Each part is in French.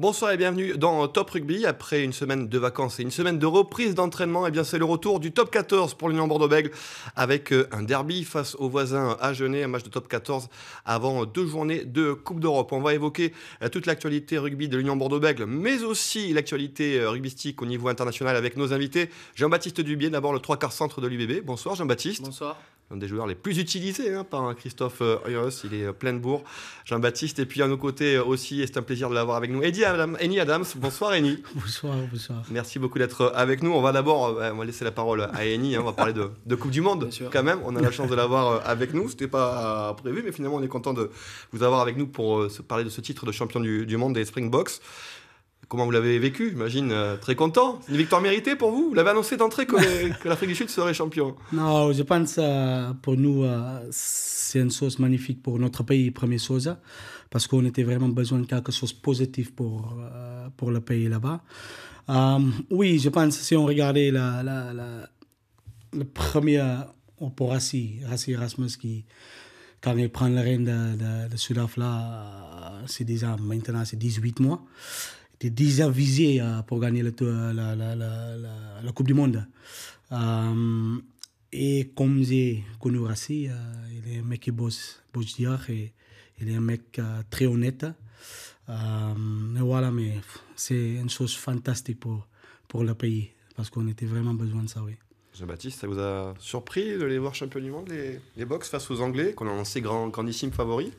Bonsoir et bienvenue dans Top Rugby. Après une semaine de vacances et une semaine de reprise d'entraînement, et eh bien c'est le retour du top 14 pour l'Union Bordeaux-Bègles avec euh, un derby face aux voisins à un match de top 14 avant deux journées de Coupe d'Europe. On va évoquer euh, toute l'actualité rugby de l'Union Bordeaux-Bègles, mais aussi l'actualité euh, rugbyistique au niveau international avec nos invités. Jean-Baptiste Dubier, d'abord le trois quarts centre de l'UBB. Bonsoir Jean-Baptiste. Bonsoir un des joueurs les plus utilisés hein, par Christophe Hoyos. Euh, Il est euh, plein de bourre. Jean-Baptiste, et puis à nos côtés euh, aussi, et c'est un plaisir de l'avoir avec nous. Eddie Adam, Adams, bonsoir Eni. Bonsoir, bonsoir. Merci beaucoup d'être avec nous. On va d'abord, on laisser la parole à Eni, hein. on va parler de, Coupe du Monde quand même. On a la chance de l'avoir avec nous, c'était pas prévu, mais finalement on est content de vous avoir avec nous pour parler de ce titre de champion du, du monde des Springboks. Comment vous l'avez vécu, j'imagine euh, Très content Une victoire méritée pour vous Vous l'avez annoncé d'entrée que, l'Afrique du Sud serait champion Non, je pense que euh, pour nous, euh, c'est une chose magnifique pour notre pays, première chose, parce qu'on était vraiment besoin de quelque chose de positif pour, pour le pays là-bas. oui, je pense si on regardait la, la, le premier, oh, pour Rassi, Rassi Erasmus qui quand il prend le règne de, de, de c'est déjà maintenant, c'est 18 mois des déjà visé euh, pour gagner la, la, la, la, Coupe du Monde. Euh, et comme j'ai connu Rassi, euh, il est un mec qui bosse, bosse et il est un mec très honnête. mais voilà, mais c'est une chose fantastique pour, pour le pays, parce qu'on était vraiment besoin de ça, oui. Baptiste, ça vous a surpris de les voir champion du monde, les, les box face aux Anglais, qu'on a lancé grand, grandissime favori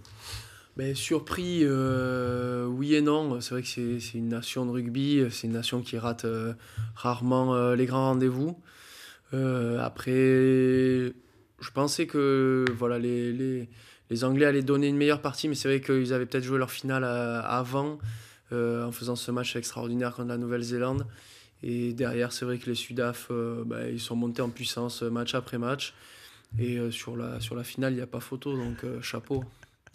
ben, surpris, euh, oui et non. C'est vrai que c'est une nation de rugby, c'est une nation qui rate euh, rarement euh, les grands rendez-vous. après, je pensais que voilà, les, Anglais allaient donner une meilleure partie, mais c'est vrai qu'ils avaient peut-être joué leur finale avant, en faisant ce match extraordinaire contre la Nouvelle-Zélande. Et derrière, c'est vrai que les Sudaf, ben, ils sont montés en puissance match après match. Et sur, la, sur la finale, il n'y a pas photo, donc chapeau.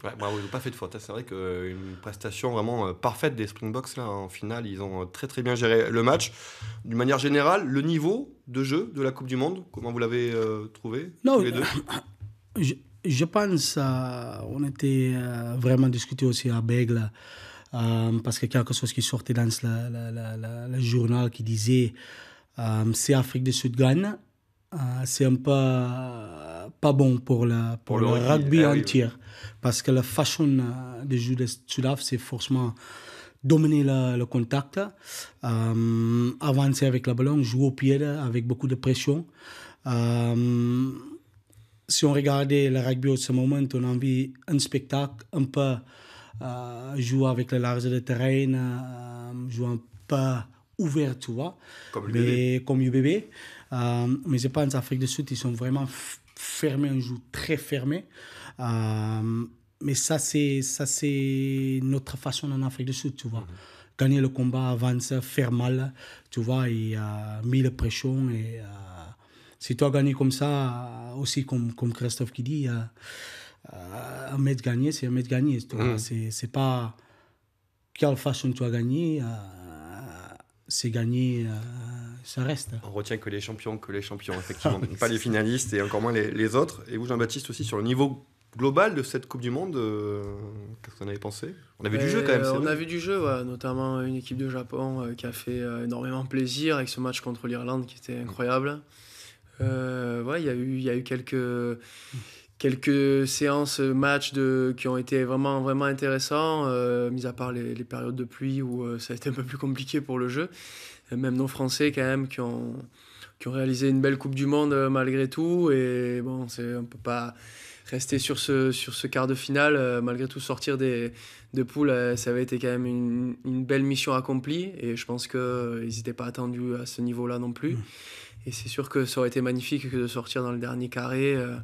Ouais, bravo, ils n'ont pas fait de faute. Hein. C'est vrai qu'une euh, prestation vraiment euh, parfaite des Springboks là, en finale. Ils ont euh, très très bien géré le match. D'une manière générale, le niveau de jeu de la Coupe du Monde, comment vous l'avez trouvé les deux je, je, pense, on était vraiment discuté aussi à Bègle. parce que quelque chose qui sortait dans le, journal qui disait c'est Afrique du Sud gagne ah, c'est un peu pas bon pour, la, pour, le, rugby ah entier. Parce que la façon euh, de jouer de Sudaf, c'est forcément dominer le, contact, euh, avancer avec la ballon, jouer au pied avec beaucoup de pression. Euh, si on regardait le rugby en ce moment, on a envie un spectacle, un peu jouer avec la large de terrain, jouer un peu ouvert, tu vois. Comme mais, Comme Euh, mais je pense Afrique du Sud, ils sont vraiment fermés, un jour très fermé. Euh, mais ça, c'est, ça, c'est notre façon en Afrique du Sud, tu vois. Mm-hmm. Gagner le combat, avancer, faire mal, tu vois, et y a euh, mille pression. Et, euh, si toi gagner comme ça, aussi comme, comme Christophe qui dit, un mètre gagné, c'est un mètre gagné. Mm. C'est, pas quelle façon tu as gagné c'est gagné, euh, ça reste. On retient que les champions, que les champions, effectivement, pas les finalistes et encore moins les, autres. Et vous, Jean-Baptiste, aussi, sur le niveau global de cette Coupe du Monde, euh, qu'est-ce que vous en avez pensé On avait du jeu quand même. On a vu du jeu, euh, notamment une équipe de Japon qui a fait énormément plaisir avec ce match contre l'Irlande qui était incroyable. il y, a eu, y a eu quelques quelques séances, euh, matchs de, qui ont été vraiment, vraiment intéressants, euh, mis à part les, périodes de pluie où euh, ça a été un peu plus compliqué pour le jeu. même nos Français, quand même, qui ont, qui ont réalisé une belle Coupe du Monde malgré tout. Et bon, on ne peut pas rester sur ce, sur ce quart de finale. malgré tout, sortir des, de poules, ça avait été quand même une, belle mission accomplie. Et je pense qu'ils n'étaient pas attendus à ce niveau-là non plus. Mmh. Et c'est sûr que ça aurait été magnifique que de sortir dans le dernier carré. Euh,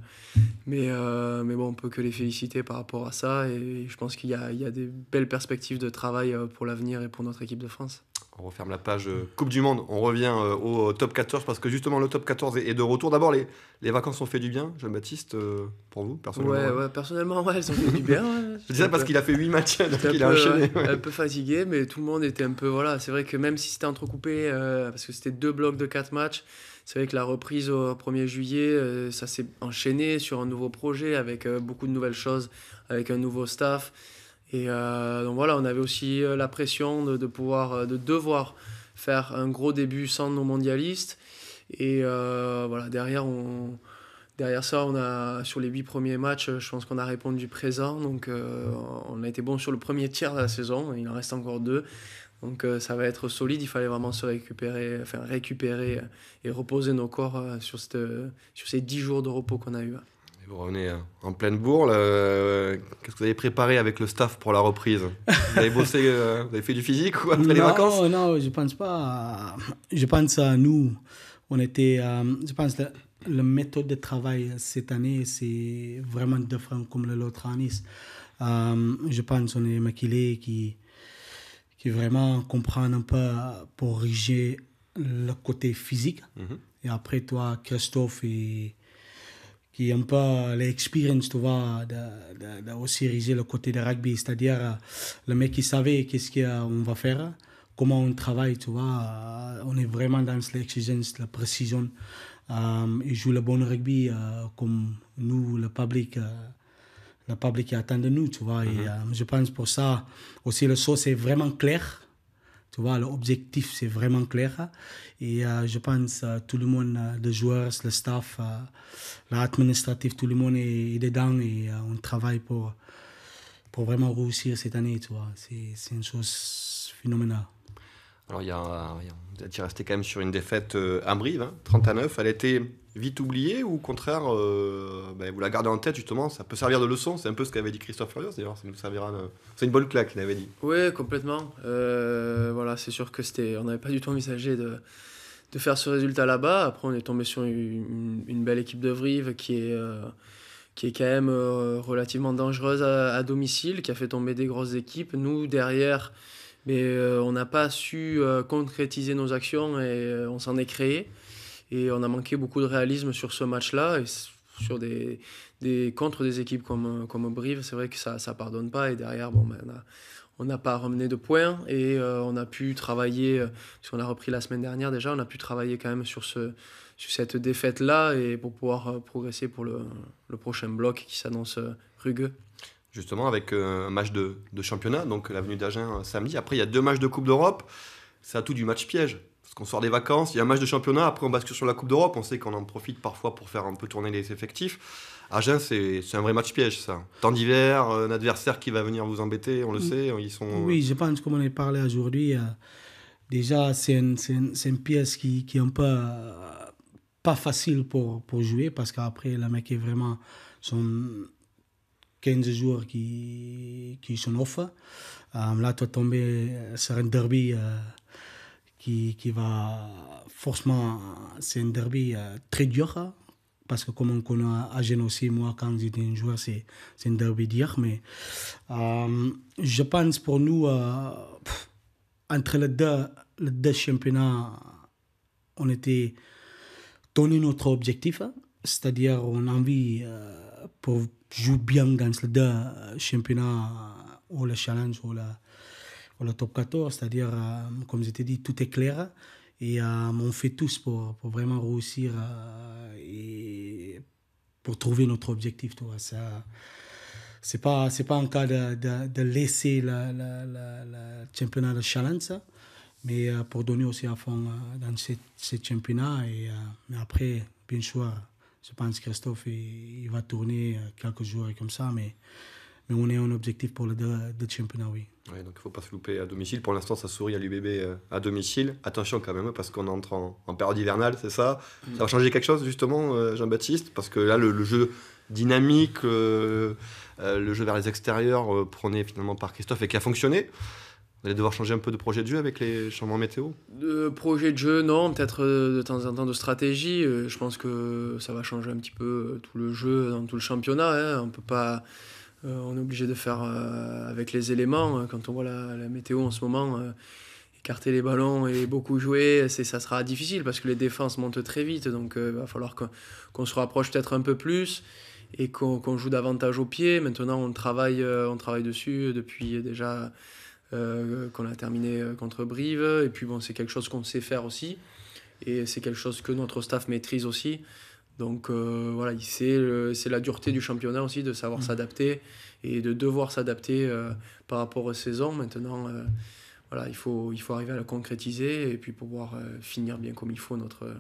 mais, euh, mais bon, on peut que les féliciter par rapport à ça. Et je pense qu'il y, y a, des belles perspectives de travail euh, pour l'avenir et pour notre équipe de France on referme la page euh, Coupe du Monde. On revient euh, au top 14 parce que justement le top 14 est, de retour. D'abord, les, les vacances ont fait du bien, Jean-Baptiste, euh, pour vous, personnellement Ouais, ouais personnellement, elles ont fait du bien. Je dis ça parce qu'il a fait 8 matchs, donc il a enchaîné. Un peu fatigué, mais tout le monde était un peu. Voilà, c'est vrai que même si c'était entrecoupé, parce que c'était deux blocs de 4 matchs, c'est vrai que la reprise au 1er juillet, ça s'est enchaîné sur un nouveau projet avec beaucoup de nouvelles choses, avec un nouveau staff. Et euh, donc voilà, on avait aussi euh, la pression de, pouvoir, euh, de devoir faire un gros début sans nos mondialistes. Et voilà, derrière, on, derrière ça, on a, sur les huit premiers matchs, je pense qu'on a répondu présent. Donc on a été bon sur le premier tiers de la saison, il en reste encore deux. Donc ça va être solide, il fallait vraiment se récupérer, enfin récupérer et reposer nos corps sur, cette, sur ces dix jours de repos qu'on a eu. Vous revenez hein. en pleine bourre. Euh, qu'est-ce que vous avez préparé avec le staff pour la reprise Vous avez bossé, euh, vous avez fait du physique ou après les vacances Non, je pense pas. Je pense à nous. On était, euh, je pense, que la, méthode de travail cette année, c'est vraiment différent comme l'autre année. je pense qu'on est maquillé qui, qui vraiment comprend un peu pour riger le côté physique. Mhm. Et après, toi, Christophe et qui a un peu l'expérience, tu vois, de, de, le côté du rugby, c'est-à-dire euh, le mec qui savait qu'est-ce qu'on va faire, comment on travaille, tu vois, euh, on est vraiment dans l'exigence, la précision, euh, il joue le bon rugby comme nous, le public. le public attend de nous, tu vois. Et mhm. je pense pour ça aussi, le saut est vraiment clair voilà l'objectif, c'est vraiment clair. Et euh, je pense euh, tout le monde, euh, les joueurs, le staff, l'administratif, tout le monde est, dedans et on travaille pour, pour vraiment réussir cette année. Tu vois, c'est une chose phénoménale. Alors, il y a, il resté quand même sur une défaite à Brive, 39 Elle était vite oublié ou au contraire, euh, ben, vous la gardez en tête justement, ça peut servir de leçon C'est un peu ce qu'avait dit Christophe Furios d'ailleurs, ça nous servira. C'est une bonne claque, il avait dit. Oui, complètement. Euh, voilà, c'est sûr que c'était, on n'avait pas du tout envisagé de, faire ce résultat là-bas. Après, on est tombé sur une, belle équipe de Vrive qui est. Euh, qui est quand même relativement dangereuse à, à, domicile, qui a fait tomber des grosses équipes. Nous, derrière, mais on n'a pas su concrétiser nos actions et on s'en est créé. Et on a manqué beaucoup de réalisme sur ce match-là. Et sur des, des, contre des équipes comme, comme Brive, c'est vrai que ça ne pardonne pas. Et derrière, bon, ben, on n'a pas ramené de points et euh, on a pu travailler, euh, puisqu'on qu'on a repris la semaine dernière déjà, on a pu travailler quand même sur, ce, sur cette défaite-là et pour pouvoir euh, progresser pour le, prochain bloc qui s'annonce rugueux. Justement, avec un match de, de championnat, donc l'avenue d'Agen samedi. Après, il y a deux matchs de Coupe d'Europe. C'est à tout du match piège parce qu'on sort des vacances, il y a un match de championnat, après on bascule sur la Coupe d'Europe, on sait qu'on en profite parfois pour faire un peu tourner les effectifs. Agen, c'est un vrai match piège, ça. Temps d'hiver, euh, un adversaire qui va venir vous embêter, on le sait, ils sont... Oui, je pense, comme on a parlé aujourd'hui, euh, déjà, c'est une pièce qui, qui, est un peu euh, pas facile pour, pour jouer, parce qu'après, le mec est vraiment... Son, 15 jours qui, qui sont off. là, tu es tombé sur un derby qui, qui va forcément. C'est un derby euh, très dur hein. parce que comme on connaît à Genoa aussi, moi quand j'étais un joueur, c'est un derby dur, mais euh, je pense pour nous, euh, entre les deux, les deux, championnats, on était donné notre objectif, hein. c'est-à-dire on a envie de pour jouer bien dans les deux championnats, ou le challenge, ou la, pour le top 14, c'est-à-dire, euh, comme je t'ai dit, tout est clair. Et euh, on fait tous pour, pour vraiment réussir euh, et pour trouver notre objectif. Ce n'est Ça, c'est pas c'est pas un cas de, de, laisser la, la, la, championnat de challenge mais pour donner aussi à fond dans ce, ce, championnat et mais après bien sûr je pense que Christophe il, va tourner quelques jours comme ça mais mais on est en objectif pour le de, de championnat, oui. donc il ne faut pas se louper à domicile. Pour l'instant, ça sourit à l'UBB euh, à domicile. Attention quand même, parce qu'on entre en, période hivernale, c'est ça mm. Ça va changer quelque chose, justement, euh, Jean-Baptiste Parce que là, le, jeu dynamique, euh, le jeu vers les extérieurs prôné finalement par Christophe et qui a fonctionné. Vous allez devoir changer un peu de projet de jeu avec les changements météo De projet de jeu, non. Peut-être de temps en temps de stratégie. Je pense que ça va changer un petit peu tout le jeu dans tout le championnat. Hein. On peut pas euh, on est obligé de faire euh, avec les éléments. Hein. Quand on voit la, météo en ce moment, euh, écarter les ballons et beaucoup jouer, c'est, ça sera difficile parce que les défenses montent très vite. Donc il va falloir qu'on, se rapproche peut-être un peu plus et qu'on, joue davantage au pied. Maintenant, on travaille, on travaille dessus depuis déjà qu'on a terminé contre Brive. Et puis, bon, c'est quelque chose qu'on sait faire aussi. Et c'est quelque chose que notre staff maîtrise aussi. Donc euh, voilà, euh, c'est la dureté du championnat aussi de savoir mm. s'adapter et de devoir s'adapter euh, par rapport aux saisons. Maintenant, il faut, arriver à la concrétiser et puis pouvoir finir bien comme il faut notre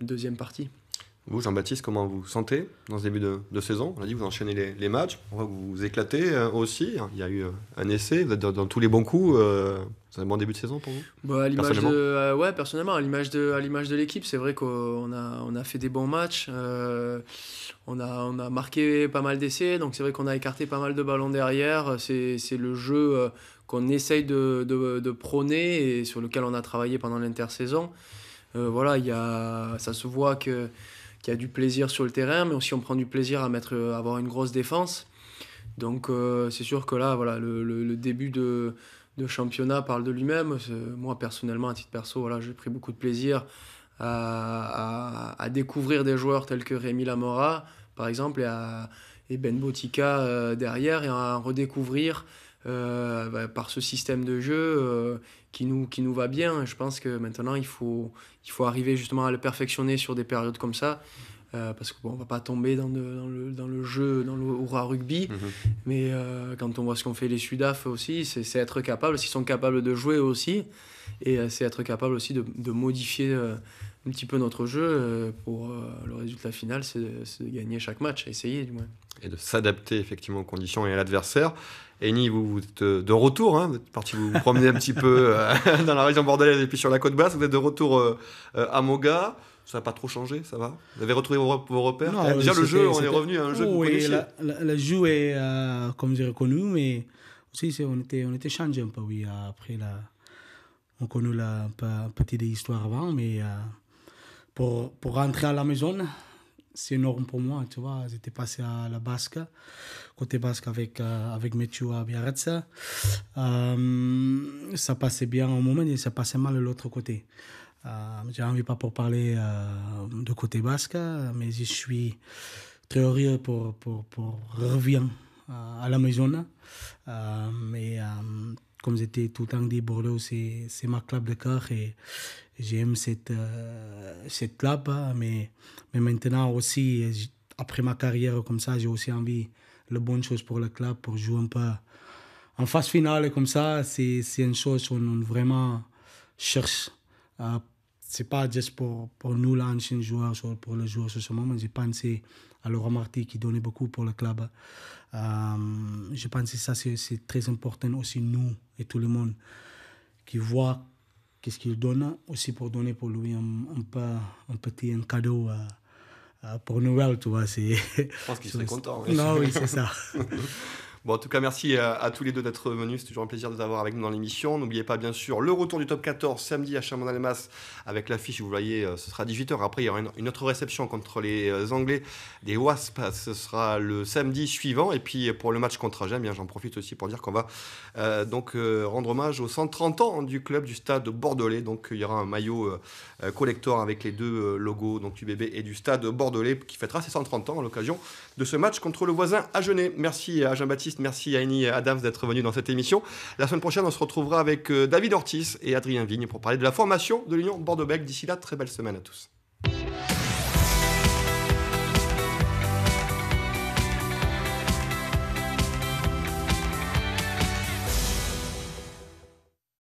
deuxième partie. Vous, Jean-Baptiste, comment vous sentez dans ce début de, saison On a dit vous enchaînez les, matchs, on voit que vous vous éclatez euh, aussi. Il y a eu euh, un essai, vous êtes dans, tous les bons coups. Euh, c'est un bon début de saison pour vous bah, Ouais, personnellement, à l'image de, l'image de l'équipe, c'est vrai qu'on a, on a fait des bons matchs. on, a, on a marqué pas mal d'essais, donc c'est vrai qu'on a écarté pas mal de ballons derrière. C'est, le jeu qu'on essaye de, prôner et sur lequel on a travaillé pendant l'intersaison. voilà, y a, ça se voit que qui a du plaisir sur le terrain, mais aussi on prend du plaisir à, mettre, euh, avoir une grosse défense. Donc euh, c'est sûr que là, voilà, le, début de, championnat parle de lui-même. Moi personnellement, à titre perso, voilà, j'ai pris beaucoup de plaisir à, découvrir des joueurs tels que Rémi Lamora, par exemple, et, à, Ben Botica euh, derrière, et à redécouvrir euh, bah, par ce système de jeu euh, qui, nous, qui nous va bien. Je pense que maintenant, il faut, il faut arriver justement à le perfectionner sur des périodes comme ça. Euh, parce qu'on ne va pas tomber dans, dans, le, dans, le, jeu, dans le aura rugby. Mhm. Mais quand on voit ce qu'ont fait les Sudaf aussi, c'est être capable, s'ils sont capables de jouer aussi, et c'est être capable aussi de, de modifier un petit peu notre jeu euh, pour euh, le résultat final, c'est de, gagner chaque match, essayer du moins. Et de s'adapter effectivement aux conditions et à l'adversaire. Eni, vous, vous, êtes euh, de retour, hein, vous êtes parti vous, vous promener un petit peu dans la région bordelaise et puis sur la côte basse, vous êtes de retour à Moga. Ça n'a pas trop changé, ça va Vous avez retrouvé vos, repères Déjà le jeu, on est revenu à un jeu que vous oui, la, la, le jeu est, comme j'ai reconnu, mais aussi on était, on était changé un peu, oui. Après, la, on connaît la, un, peu, des histoires avant, mais pour, pour rentrer à la maison, c'est énorme pour moi, tu vois. J'étais passé à la Basque, côté Basque avec, euh, avec Mathieu à Biarritz. Euh, ça passait bien au moment et ça passait mal de l'autre côté. Euh, j'ai envie pas pour parler de côté Basque, mais je suis très heureux pour, pour, pour revenir à la maison. mais comme j'étais tout le temps dit, Bordeaux, c'est ma club de cœur et j'aime cette, euh, cette club. Hein. Mais, mais maintenant aussi, après ma carrière comme ça, j'ai aussi envie de bonnes choses pour le club, pour jouer un peu en phase finale comme ça. C'est une chose qu'on vraiment cherche. Ce euh, c'est pas juste pour, pour nous, l'ancien joueur, pour le joueur sur ce moment. J'ai pensé à Laurent Marty qui donnait beaucoup pour le club. Euh, je pense que ça, c'est très important aussi, nous et tout le monde, qui voit qu'est-ce qu'il donne, aussi pour donner pour lui un, un, un petit un cadeau. Euh, euh, pour Noël, tu vois. Je pense qu'il serait content. Non, oui, c'est ça. en tout cas, merci à, tous les deux d'être venus. C'est toujours un plaisir de vous avoir avec nous dans l'émission. N'oubliez pas, bien sûr, le retour du top 14 samedi à Chamon almas avec l'affiche. Vous voyez, euh, ce sera 18h. Après, il y aura une, autre réception contre les euh, Anglais des Wasps. Ce sera le samedi suivant. Et puis, pour le match contre Agen, eh bien, j'en profite aussi pour dire qu'on va euh, donc rendre hommage aux 130 ans du club du stade bordelais. Donc, il y aura un maillot collector avec les deux logos donc, du bébé et du stade bordelais qui fêtera ses 130 ans à l'occasion de ce match contre le voisin Agenais. Merci à Jean-Baptiste Merci à Annie Adams d'être venue dans cette émission. La semaine prochaine, on se retrouvera avec euh, David Ortiz et Adrien Vigne pour parler de la formation de l'Union Bordeaux-Bègles. D'ici là, très belle semaine à tous.